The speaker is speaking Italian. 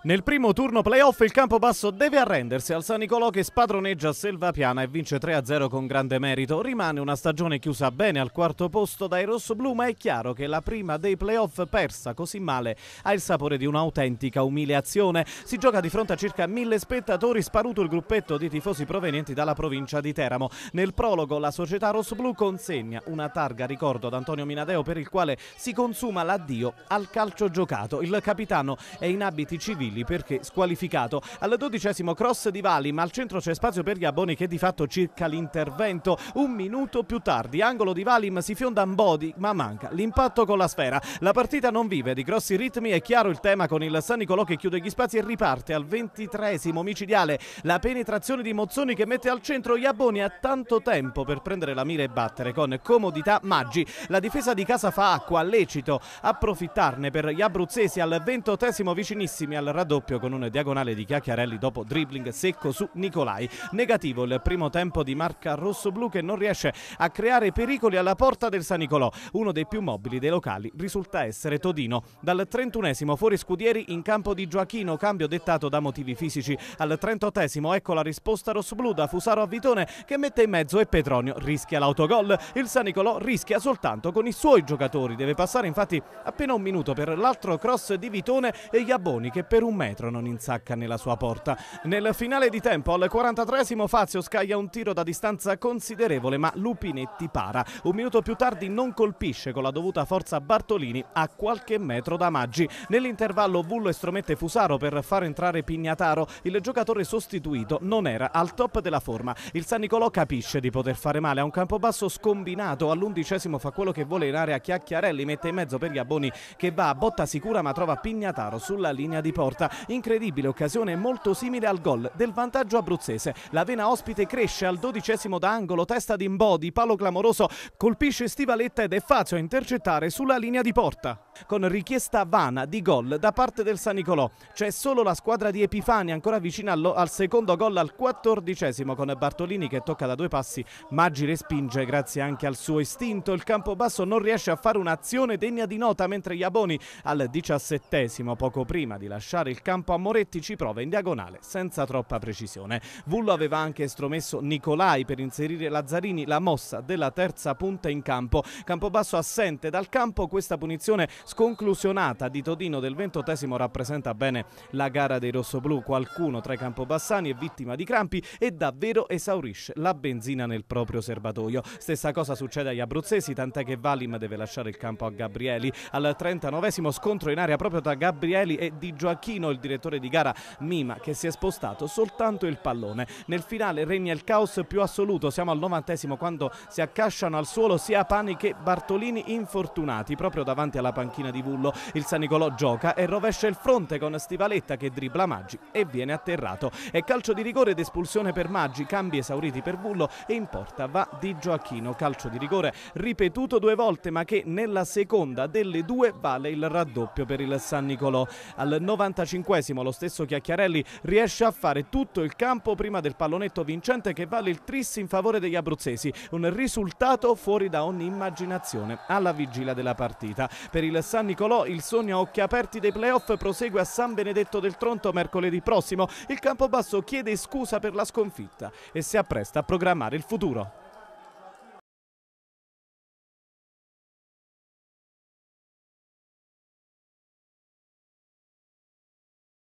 Nel primo turno playoff il Campobasso deve arrendersi al San Nicolò che spadroneggia Selvapiana e vince 3-0 con grande merito. Rimane una stagione chiusa bene al quarto posto dai rossoblù, ma è chiaro che la prima dei playoff persa così male ha il sapore di un'autentica umiliazione. Si gioca di fronte a circa mille spettatori, sparuto il gruppetto di tifosi provenienti dalla provincia di Teramo. Nel prologo la società rossoblù consegna una targa ricordo ad Antonio Minadeo per il quale si consuma l'addio al calcio giocato. Il capitano è in abiti civili Grilli perché squalificato. Al dodicesimo cross di Vali, ma al centro c'è spazio per Gaboni che di fatto circa l'intervento. Un minuto più tardi, angolo di Valim si fionda Ambodi, ma manca l'impatto con la sfera. La partita non vive di grossi ritmi, è chiaro il tema con il San Nicolò che chiude gli spazi e riparte al ventitresimo micidiale. La penetrazione di Mozzoni che mette al centro Gaboni ha tanto tempo per prendere la mira e battere con comodità Maggi. La difesa di casa fa acqua, lecito approfittarne per gli abruzzesi al ventottesimo vicinissimi al raddoppio con un diagonale di Chiacchiarelli dopo dribbling secco su Nicolai. Negativo il primo tempo di marca rosso-blu che non riesce a creare pericoli alla porta del San Nicolò. Uno dei più mobili dei locali risulta essere Todino. Dal 31 fuori Scudieri in campo di Gioachino, cambio dettato da motivi fisici. Al 38 ecco la risposta rosso-blu da Fusaro a Vitone che mette in mezzo e Petronio rischia l'autogol. Il San Nicolò rischia soltanto con i suoi giocatori. Deve passare infatti appena un minuto per l'altro cross di Vitone e gli che per un un metro non insacca nella sua porta. Nel finale di tempo, al 43esimo, Fazio scaglia un tiro da distanza considerevole, ma Lupinetti para. Un minuto più tardi non colpisce con la dovuta forza Bartolini a qualche metro da Maggi. Nell'intervallo Vullo estromette Fusaro per far entrare Pignataro. Il giocatore sostituito non era al top della forma. Il San Nicolò capisce di poter fare male a un campo basso scombinato. All'undicesimo fa quello che vuole in area Chiacchiarelli, mette in mezzo per Gaboni che va a botta sicura ma trova Pignataro sulla linea di porta porta. Incredibile occasione molto simile al gol del vantaggio abruzzese. La vena ospite cresce al dodicesimo d'angolo, testa di Imbodi, palo clamoroso, colpisce Stivaletta ed è Fazio a intercettare sulla linea di porta. Con richiesta vana di gol da parte del San Nicolò. C'è solo la squadra di Epifani ancora vicina al secondo gol al quattordicesimo con Bartolini che tocca da due passi. Maggi respinge grazie anche al suo istinto. Il campo basso non riesce a fare un'azione degna di nota mentre Iaboni al diciassettesimo poco prima di lasciare trovare cioè, il campo a Moretti ci prova in diagonale senza troppa precisione. Vullo aveva anche estromesso Nicolai per inserire Lazzarini la mossa della terza punta in campo. Campobasso assente dal campo, questa punizione sconclusionata di Todino del ventottesimo rappresenta bene la gara dei rossoblù. Qualcuno tra i campobassani è vittima di crampi e davvero esaurisce la benzina nel proprio serbatoio. Stessa cosa succede agli abruzzesi, tant'è che Valim deve lasciare il campo a Gabrieli. Al 39 scontro in aria proprio tra Gabrieli e Di Gioacchino Martino, il direttore di gara Mima che si è spostato soltanto il pallone. Nel finale regna il caos più assoluto, siamo al novantesimo quando si accasciano al suolo sia Pani che Bartolini infortunati proprio davanti alla panchina di Vullo. Il San Nicolò gioca e rovescia il fronte con Stivaletta che dribla Maggi e viene atterrato. È calcio di rigore ed espulsione per Maggi, cambi esauriti per Vullo e in porta va Di Gioacchino. Calcio di rigore ripetuto due volte ma che nella seconda delle due vale il raddoppio per il San Nicolò. Al 95 45 lo stesso Chiacchiarelli riesce a fare tutto il campo prima del pallonetto vincente che vale il tris in favore degli abruzzesi, un risultato fuori da ogni immaginazione alla vigilia della partita. Per il San Nicolò il sogno a occhi aperti dei playoff prosegue a San Benedetto del Tronto mercoledì prossimo. Il Campobasso chiede scusa per la sconfitta e si appresta a programmare il futuro.